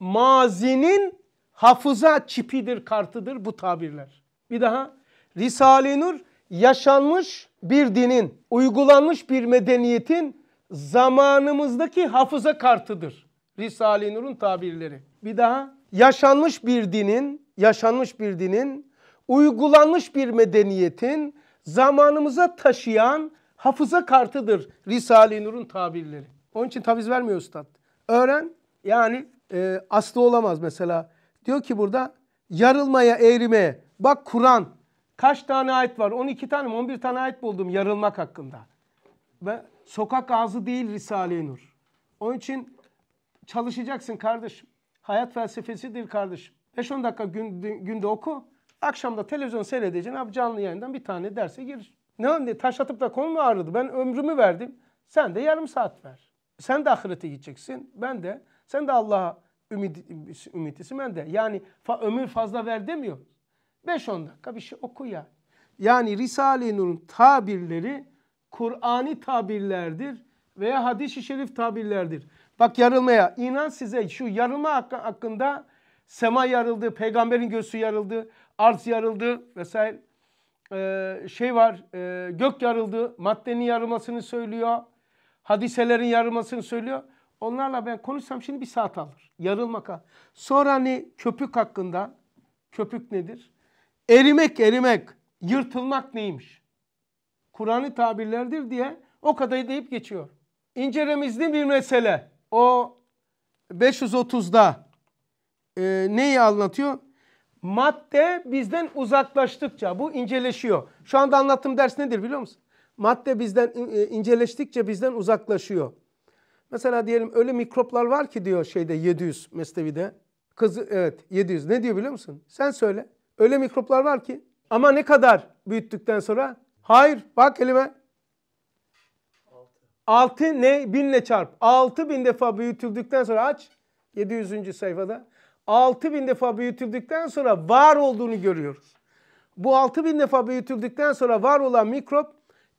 mazinin hafıza çipidir, kartıdır bu tabirler. Bir daha Risale-i Nur yaşanmış bir dinin, uygulanmış bir medeniyetin zamanımızdaki hafıza kartıdır. Risale-i Nur'un tabirleri. Bir daha yaşanmış bir dinin, yaşanmış bir dinin, uygulanmış bir medeniyetin zamanımıza taşıyan hafıza kartıdır Risale-i Nur'un tabirleri. Onun için taviz vermiyor ustad. Öğren yani e, aslı olamaz mesela. Diyor ki burada yarılmaya eğrimeye. Bak Kur'an kaç tane ayet var? 12 tane mi 11 tane ayet buldum yarılmak hakkında. Ve sokak ağzı değil Risale-i Nur. Onun için çalışacaksın kardeşim. Hayat felsefesidir kardeşim. 5-10 dakika günde, günde oku. Akşamda televizyon seyredeceksin. Abi canlı yayından bir tane derse gir. Ne oldu? taş atıp da konu mu ağrıdı? Ben ömrümü verdim. Sen de yarım saat ver. Sen de ahirete gideceksin. Ben de. Sen de Allah'a ümit, ümitlisin. Ben de. Yani fa, ömür fazla ver demiyor. 5-10 dakika bir şey oku ya. Yani Risale-i Nur'un tabirleri Kur'ani tabirlerdir veya hadis-i şerif tabirlerdir. Bak yarılmaya. inan size şu yarılma hakkında sema yarıldı, peygamberin göğsü yarıldı, arz yarıldı vesaire. Ee, şey var, e, gök yarıldı, maddenin yarılmasını söylüyor hadiselerin yarılmasını söylüyor. Onlarla ben konuşsam şimdi bir saat alır. Yarılmak alır. Sonra hani köpük hakkında. Köpük nedir? Erimek erimek. Yırtılmak neymiş? Kur'an'ı tabirlerdir diye o kadar deyip geçiyor. İncelemizli bir mesele. O 530'da e, neyi anlatıyor? Madde bizden uzaklaştıkça bu inceleşiyor. Şu anda anlattığım ders nedir biliyor musun? madde bizden e, inceleştikçe bizden uzaklaşıyor. Mesela diyelim öyle mikroplar var ki diyor şeyde 700 Mesnevi'de. Kız evet 700 ne diyor biliyor musun? Sen söyle. Öyle mikroplar var ki ama ne kadar büyüttükten sonra? Hayır bak kelime. 6 ne? Binle çarp. 6 bin defa büyütüldükten sonra aç. 700. sayfada. 6 bin defa büyütüldükten sonra var olduğunu görüyoruz. Bu 6 bin defa büyütüldükten sonra var olan mikrop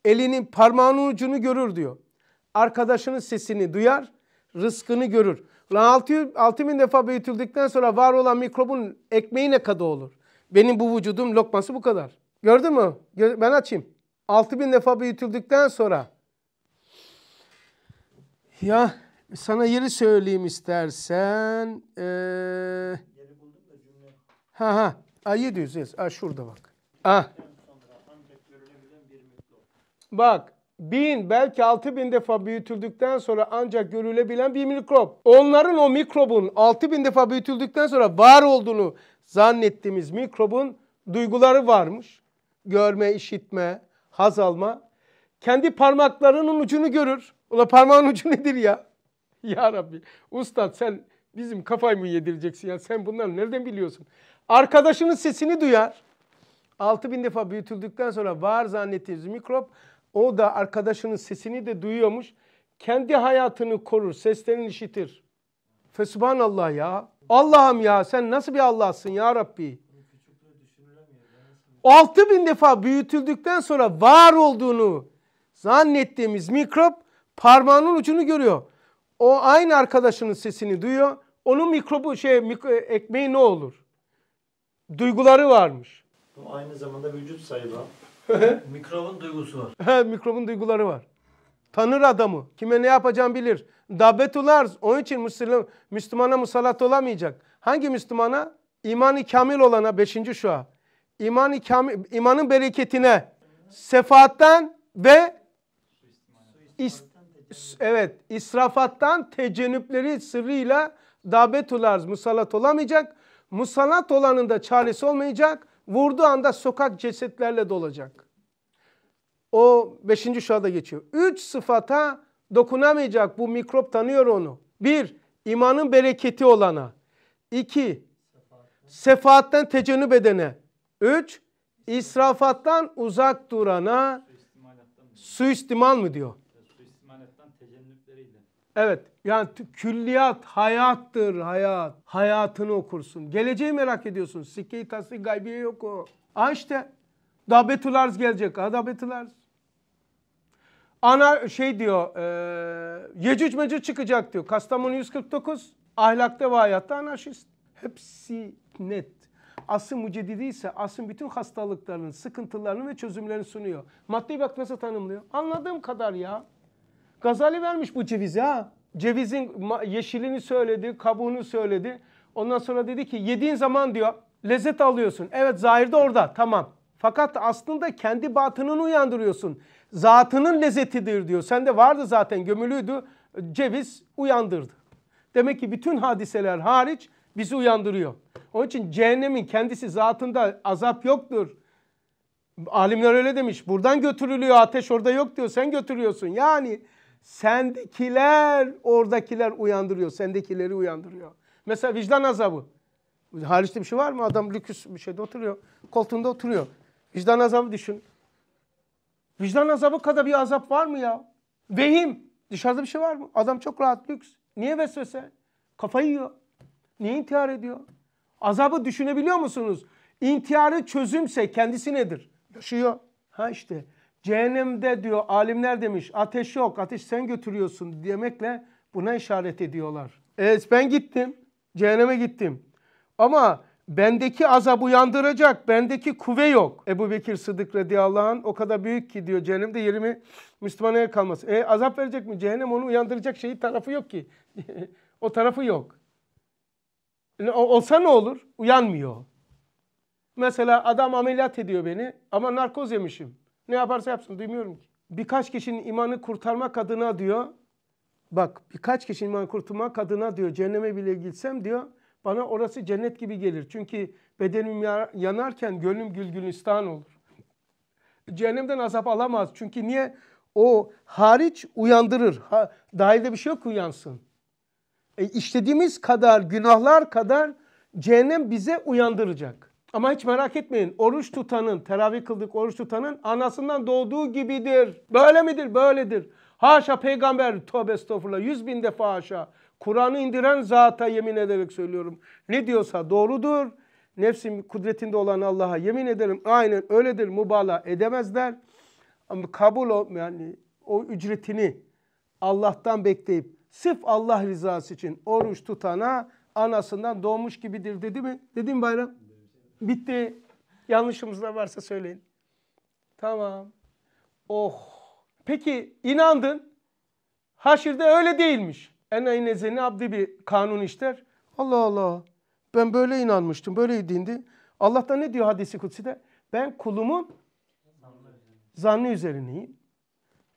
elinin parmağının ucunu görür diyor. Arkadaşının sesini duyar, rızkını görür. Lan 600, 6000 defa büyütüldükten sonra var olan mikrobun ekmeği ne kadar olur? Benim bu vücudum lokması bu kadar. Gördün mü? Ben açayım. 6000 defa büyütüldükten sonra ya sana yeri söyleyeyim istersen. Ee... Yeri buldum da cümle. Ha ha. Ay 700. Ha şurada bak. Ah Bak bin belki altı bin defa büyütüldükten sonra ancak görülebilen bir mikrop. Onların o mikrobun altı bin defa büyütüldükten sonra var olduğunu zannettiğimiz mikrobun duyguları varmış. Görme, işitme, haz alma. Kendi parmaklarının ucunu görür. Ula parmağın ucu nedir ya? Ya Rabbi ustad sen bizim kafayı mı yedireceksin ya? Sen bunları nereden biliyorsun? Arkadaşının sesini duyar. Altı bin defa büyütüldükten sonra var zannettiğimiz mikrop o da arkadaşının sesini de duyuyormuş. Kendi hayatını korur, seslerini işitir. Fesubhanallah ya. Allah'ım ya sen nasıl bir Allah'sın ya Rabbi. Altı bin defa büyütüldükten sonra var olduğunu zannettiğimiz mikrop parmağının ucunu görüyor. O aynı arkadaşının sesini duyuyor. Onun mikrobu şey mikro, ekmeği ne olur? Duyguları varmış. aynı zamanda vücut sayılan Mikrobun duygusu var. He, mikrobun duyguları var. Tanır adamı. Kime ne yapacağını bilir. Davetül arz. Onun için Müslüman, Müslümana musallat olamayacak. Hangi Müslümana? İmanı kamil olana. Beşinci şu an. İmanı kamil, imanın bereketine. Sefaattan ve is, evet israfattan tecenüpleri sırrıyla davetül arz musallat olamayacak. Musallat olanın da çaresi olmayacak Vurduğu anda sokak cesetlerle dolacak. O beşinci şuada geçiyor. Üç sıfata dokunamayacak bu mikrop tanıyor onu. Bir, imanın bereketi olana. İki, sefaatten tecennüp edene. Üç, israfattan uzak durana suistimal mı diyor. Evet yani külliyat hayattır hayat. Hayatını okursun. Geleceği merak ediyorsun. sikkeyi i tasdik gaybiye yok o. Ha işte Dabetül Arz gelecek. Ha Dabetül Arz. Ana şey diyor e, Yecüc Mecüc çıkacak diyor. Kastamonu 149 ahlakta ve hayatta anarşist. Hepsi net. Asım Mucedidi ise Asım bütün hastalıklarının, sıkıntılarını ve çözümlerini sunuyor. Maddi bak nasıl tanımlıyor? Anladığım kadar ya. Gazali vermiş bu cevizi ha. Cevizin yeşilini söyledi, kabuğunu söyledi. Ondan sonra dedi ki yediğin zaman diyor lezzet alıyorsun. Evet zahirde orada tamam. Fakat aslında kendi batınını uyandırıyorsun. Zatının lezzetidir diyor. Sende vardı zaten gömülüydü. Ceviz uyandırdı. Demek ki bütün hadiseler hariç bizi uyandırıyor. Onun için cehennemin kendisi zatında azap yoktur. Alimler öyle demiş. Buradan götürülüyor ateş orada yok diyor. Sen götürüyorsun. Yani Sendikiler oradakiler uyandırıyor. Sendekileri uyandırıyor. Mesela vicdan azabı. Hariçte bir şey var mı? Adam lüküs bir şeyde oturuyor. Koltuğunda oturuyor. Vicdan azabı düşün. Vicdan azabı kadar bir azap var mı ya? Vehim. Dışarıda bir şey var mı? Adam çok rahat lüks. Niye vesvese? Kafayı yiyor. Niye intihar ediyor? Azabı düşünebiliyor musunuz? İntiharı çözümse kendisi nedir? Yaşıyor. Ha işte Cehennemde diyor alimler demiş ateş yok ateş sen götürüyorsun demekle buna işaret ediyorlar. Evet ben gittim cehenneme gittim ama bendeki azap uyandıracak bendeki kuvve yok. Ebu Bekir Sıddık radıyallahu anh o kadar büyük ki diyor cehennemde 20 Müslümanaya kalması. E azap verecek mi? Cehennem onu uyandıracak şeyi tarafı yok ki. o tarafı yok. Olsa ne olur? Uyanmıyor. Mesela adam ameliyat ediyor beni ama narkoz yemişim. Ne yaparsa yapsın duymuyorum ki. Birkaç kişinin imanı kurtarmak adına diyor. Bak birkaç kişinin imanı kurtarmak adına diyor cehenneme bile gitsem diyor. Bana orası cennet gibi gelir. Çünkü bedenim yanarken gönlüm gülgülistan olur. Cehennemden azap alamaz. Çünkü niye? O hariç uyandırır. Ha, dahilde bir şey yok uyansın. E, işlediğimiz kadar günahlar kadar cehennem bize uyandıracak. Ama hiç merak etmeyin oruç tutanın, teravih kıldık oruç tutanın anasından doğduğu gibidir. Böyle midir? Böyledir. Haşa peygamber tövbe estağfurullah yüz bin defa haşa. Kur'an'ı indiren zata yemin ederek söylüyorum. Ne diyorsa doğrudur. Nefsim kudretinde olan Allah'a yemin ederim. Aynen öyledir mübala edemezler. Ama kabul o, yani o ücretini Allah'tan bekleyip sırf Allah rızası için oruç tutana anasından doğmuş gibidir dedi mi? Dedim bayram. Bitti. Yanlışımız da varsa söyleyin. Tamam. Oh. Peki inandın. Haşirde öyle değilmiş. En aynezeni abdi bir kanun işler. Allah Allah. Ben böyle inanmıştım. Böyle dindi. Allah da ne diyor hadisi kutside? Ben kulumun zannı üzerineyim.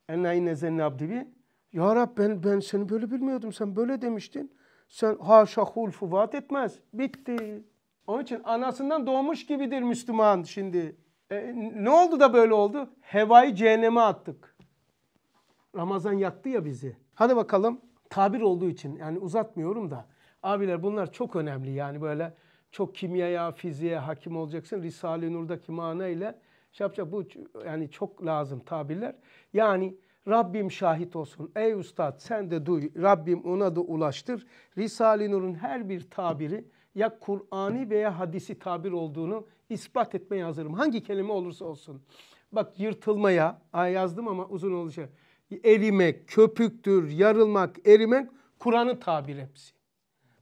En aynezeni abdi bir. Ya Rab ben, ben seni böyle bilmiyordum. Sen böyle demiştin. Sen haşa hulfu vaat etmez. Bitti. Onun için anasından doğmuş gibidir Müslüman şimdi. E, ne oldu da böyle oldu? Hevayı cehenneme attık. Ramazan yaktı ya bizi. Hadi bakalım tabir olduğu için yani uzatmıyorum da. Abiler bunlar çok önemli yani böyle çok kimyaya, fiziğe hakim olacaksın. Risale-i Nur'daki mana ile şey yapacak. Bu yani çok lazım tabirler. Yani Rabbim şahit olsun. Ey ustad sen de duy. Rabbim ona da ulaştır. Risale-i Nur'un her bir tabiri ya Kur'an'i veya hadisi tabir olduğunu ispat etmeye hazırım. Hangi kelime olursa olsun. Bak yırtılmaya, ay yazdım ama uzun olacak. Şey. Erimek, köpüktür, yarılmak, erimek Kur'an'ın tabir hepsi.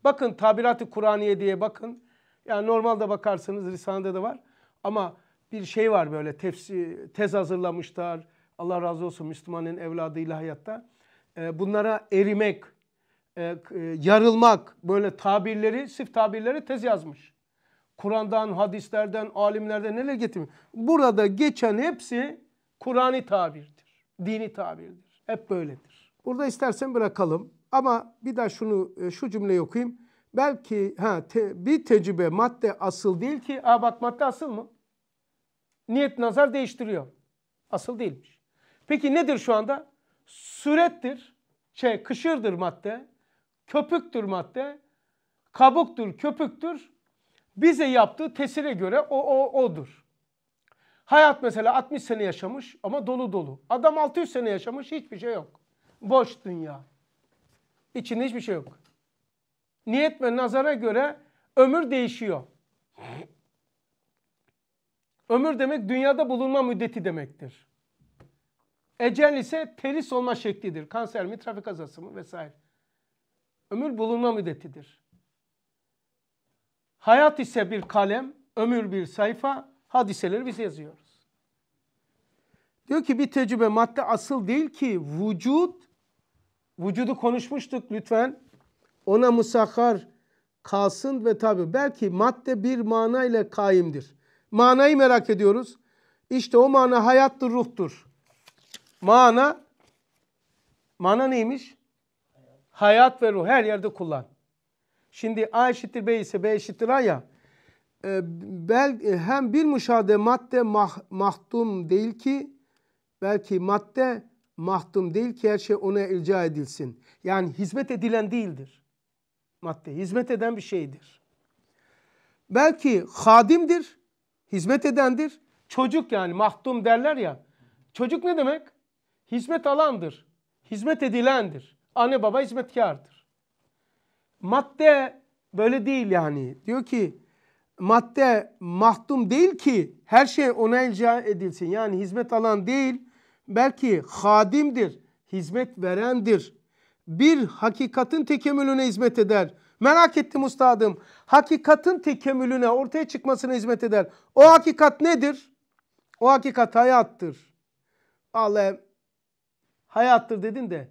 Bakın tabiratı Kur'aniye diye bakın. Yani normalde bakarsanız Risale'de de var. Ama bir şey var böyle tefsi, tez hazırlamışlar. Allah razı olsun Müslümanın evladı hayatta. Ee, bunlara erimek, e, e, yarılmak böyle tabirleri, sif tabirleri tez yazmış. Kur'an'dan, hadislerden, alimlerden neler getirmiş. Burada geçen hepsi Kur'an'i tabirdir. Dini tabirdir. Hep böyledir. Burada istersen bırakalım ama bir daha şunu e, şu cümleyi okuyayım. Belki ha te, bir tecrübe madde asıl değil ki. Aa bak madde asıl mı? Niyet nazar değiştiriyor. Asıl değilmiş. Peki nedir şu anda? Sürettir. Şey kışırdır madde köpüktür madde. Kabuktur, köpüktür. Bize yaptığı tesire göre o, o, odur. Hayat mesela 60 sene yaşamış ama dolu dolu. Adam 600 sene yaşamış hiçbir şey yok. Boş dünya. İçinde hiçbir şey yok. Niyet ve nazara göre ömür değişiyor. Ömür demek dünyada bulunma müddeti demektir. Ecel ise teris olma şeklidir. Kanser mi, trafik kazası mı vesaire ömür bulunma müddetidir. Hayat ise bir kalem, ömür bir sayfa, hadiseleri biz yazıyoruz. Diyor ki bir tecrübe madde asıl değil ki vücut, vücudu konuşmuştuk lütfen. Ona musahhar kalsın ve tabi belki madde bir manayla ile kaimdir. Manayı merak ediyoruz. İşte o mana hayattır, ruhtur. Mana, mana neymiş? Hayat ve ruh her yerde kullan. Şimdi A eşittir B ise B eşittir A ya. E, bel, e, hem bir müşahede madde mah, mahdum değil ki belki madde mahdum değil ki her şey ona ilca edilsin. Yani hizmet edilen değildir. Madde hizmet eden bir şeydir. Belki hadimdir, hizmet edendir. Çocuk yani mahdum derler ya. Çocuk ne demek? Hizmet alandır, hizmet edilendir anne baba hizmetkardır. Madde böyle değil yani. Diyor ki madde mahdum değil ki her şey ona ilca edilsin. Yani hizmet alan değil belki hadimdir, hizmet verendir. Bir hakikatin tekemülüne hizmet eder. Merak ettim ustadım. Hakikatin tekemülüne, ortaya çıkmasına hizmet eder. O hakikat nedir? O hakikat hayattır. Vallahi hayattır dedin de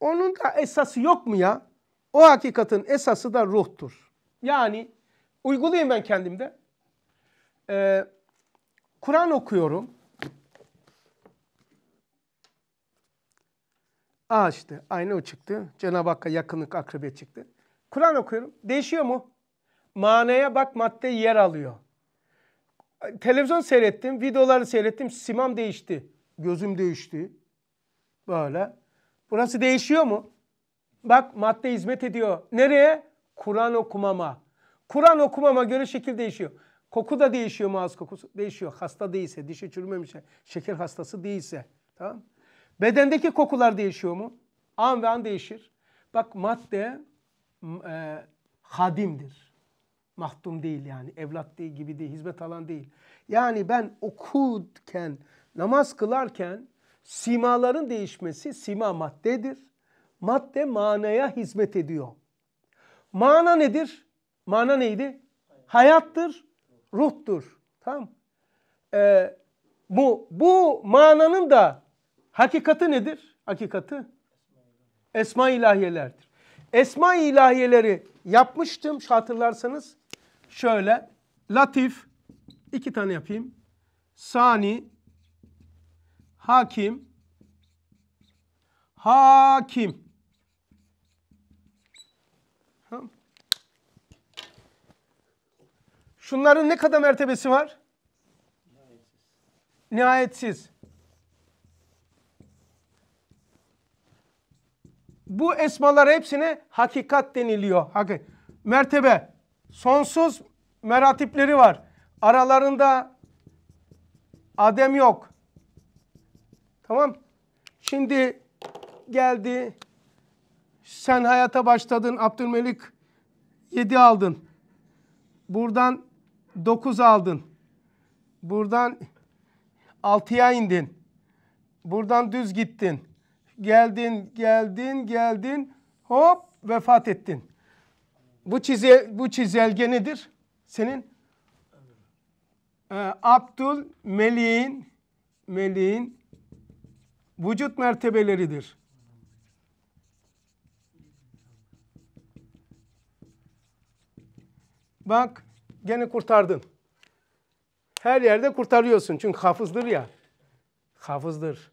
onun da esası yok mu ya? O hakikatin esası da ruhtur. Yani uygulayayım ben kendimde. Ee, Kur'an okuyorum. Aa işte aynı o çıktı. Cenab-ı Hakk'a yakınlık akrabiyet çıktı. Kur'an okuyorum. Değişiyor mu? Manaya bak madde yer alıyor. Televizyon seyrettim, videoları seyrettim. Simam değişti. Gözüm değişti. Böyle. Burası değişiyor mu? Bak madde hizmet ediyor. Nereye? Kur'an okumama. Kur'an okumama göre şekil değişiyor. Koku da değişiyor mu ağız kokusu? Değişiyor. Hasta değilse, dişi çürümemişse, şeker hastası değilse. Tamam Bedendeki kokular değişiyor mu? An ve an değişir. Bak madde e, hadimdir. Mahdum değil yani. Evlat değil gibi değil. Hizmet alan değil. Yani ben okurken, namaz kılarken Simaların değişmesi sima maddedir. Madde manaya hizmet ediyor. Mana nedir? Mana neydi? Hayattır, ruhtur. Tamam. Ee, bu, bu mananın da hakikati nedir? Hakikati esma ilahiyelerdir. Esma ilahiyeleri yapmıştım hatırlarsanız. Şöyle latif iki tane yapayım. Sani Hakim. Hakim. Şunların ne kadar mertebesi var? Nihayetsiz. Bu esmalar hepsine hakikat deniliyor. Hakik mertebe. Sonsuz meratipleri var. Aralarında adem yok. Tamam. Şimdi geldi. Sen hayata başladın. Abdülmelik 7 aldın. Buradan 9 aldın. Buradan 6'ya indin. Buradan düz gittin. Geldin, geldin, geldin. Hop vefat ettin. Bu çize bu çizelge nedir? Senin ee, Abdül Melik'in Melik'in vücut mertebeleridir. Bak gene kurtardın. Her yerde kurtarıyorsun çünkü hafızdır ya. Hafızdır.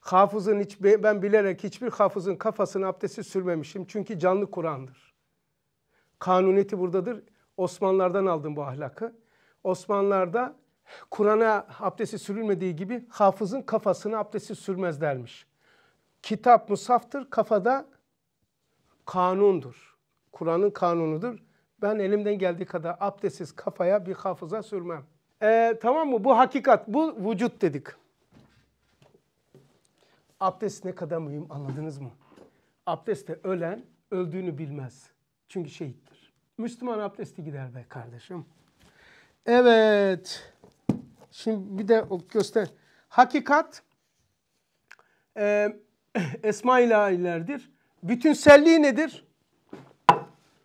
Hafızın hiç ben bilerek hiçbir hafızın kafasını abdesti sürmemişim çünkü canlı Kur'an'dır. Kanuniyeti buradadır. Osmanlılardan aldım bu ahlakı. Osmanlılarda Kur'an'a abdesti sürülmediği gibi hafızın kafasına abdesti sürmez dermiş. Kitap musaftır, kafada kanundur. Kur'an'ın kanunudur. Ben elimden geldiği kadar abdestsiz kafaya bir hafıza sürmem. Ee, tamam mı? Bu hakikat, bu vücut dedik. Abdest ne kadar mühim anladınız mı? Abdeste ölen öldüğünü bilmez. Çünkü şehittir. Müslüman abdesti gider be kardeşim. Evet. Şimdi bir de göster. Hakikat e, esma ilahilerdir. Bütünselliği nedir?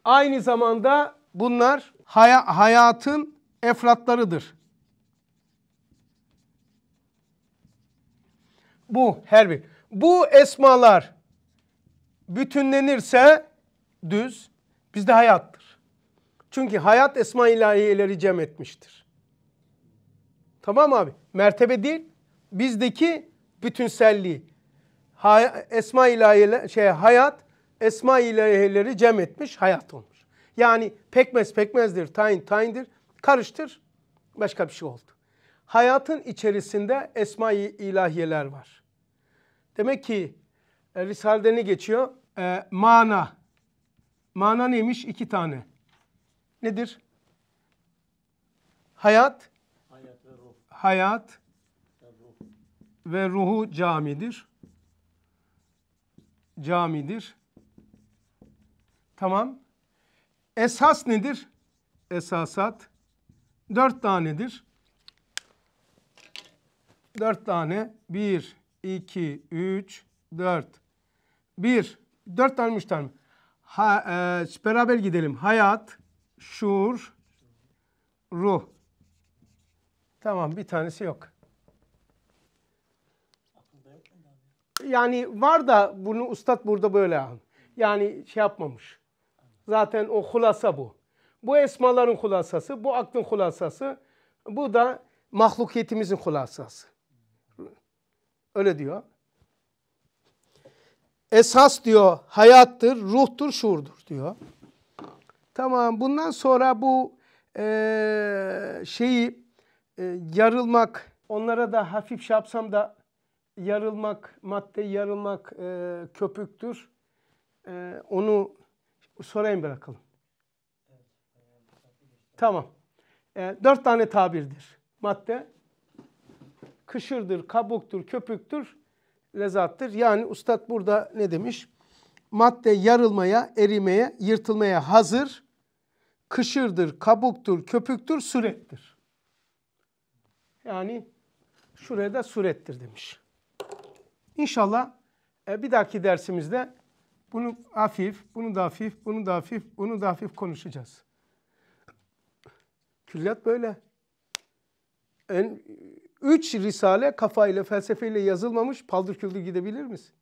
Aynı zamanda bunlar haya, hayatın efratlarıdır. Bu her bir. Bu esmalar bütünlenirse düz bizde hayattır. Çünkü hayat esma ilahiyeleri cem etmiştir. Tamam abi. Mertebe değil. Bizdeki bütünselliği. Ha, esma ilahiyle şey hayat esma ilahileri cem etmiş hayat olmuş. Yani pekmez pekmezdir, tayin tayindir. Karıştır başka bir şey oldu. Hayatın içerisinde esma ilahiyeler var. Demek ki e, Risale'de ne geçiyor? E, mana. Mana neymiş? İki tane. Nedir? Hayat hayat ve ruhu camidir. Camidir. Tamam. Esas nedir? Esasat dört tanedir. Dört tane. Bir, iki, üç, dört. Bir. Dört tane üç Ha, e, beraber gidelim. Hayat, şuur, ruh. Tamam bir tanesi yok. Yani var da bunu ustad burada böyle al. Yani şey yapmamış. Zaten o hulasa bu. Bu esmaların hulasası, bu aklın hulasası, bu da mahlukiyetimizin hulasası. Öyle diyor. Esas diyor hayattır, ruhtur, şuurdur diyor. Tamam bundan sonra bu e, şeyi ee, yarılmak, onlara da hafif şapsam şey da yarılmak, madde yarılmak e, köpüktür. E, onu sorayım bırakalım. tamam. E, dört tane tabirdir. Madde kışırdır, kabuktur, köpüktür, lezattır. Yani ustad burada ne demiş? Madde yarılmaya, erimeye, yırtılmaya hazır. Kışırdır, kabuktur, köpüktür, sürektir. Yani şuraya da surettir demiş. İnşallah e, bir dahaki dersimizde bunu hafif, bunu da hafif, bunu da hafif, bunu da hafif konuşacağız. Külliyat böyle. En, üç risale kafayla, felsefeyle yazılmamış paldır küldür gidebilir misin?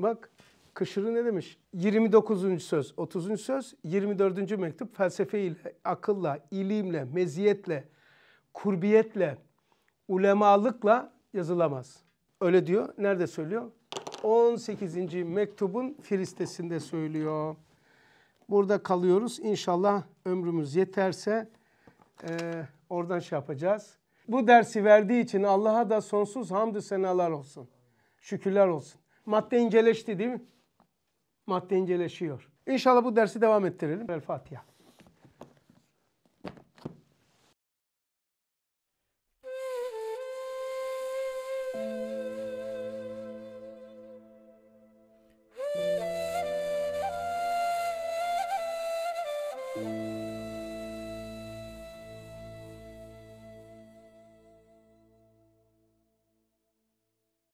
Bak Kışırı ne demiş? 29. söz, 30. söz, 24. mektup felsefeyle, akılla, ilimle, meziyetle, kurbiyetle, ulemalıkla yazılamaz. Öyle diyor. Nerede söylüyor? 18. mektubun firistesinde söylüyor. Burada kalıyoruz. İnşallah ömrümüz yeterse e, oradan şey yapacağız. Bu dersi verdiği için Allah'a da sonsuz hamdü senalar olsun. Şükürler olsun. Madde inceleşti değil mi? Madde inceleşiyor. İnşallah bu dersi devam ettirelim. El Fatiha.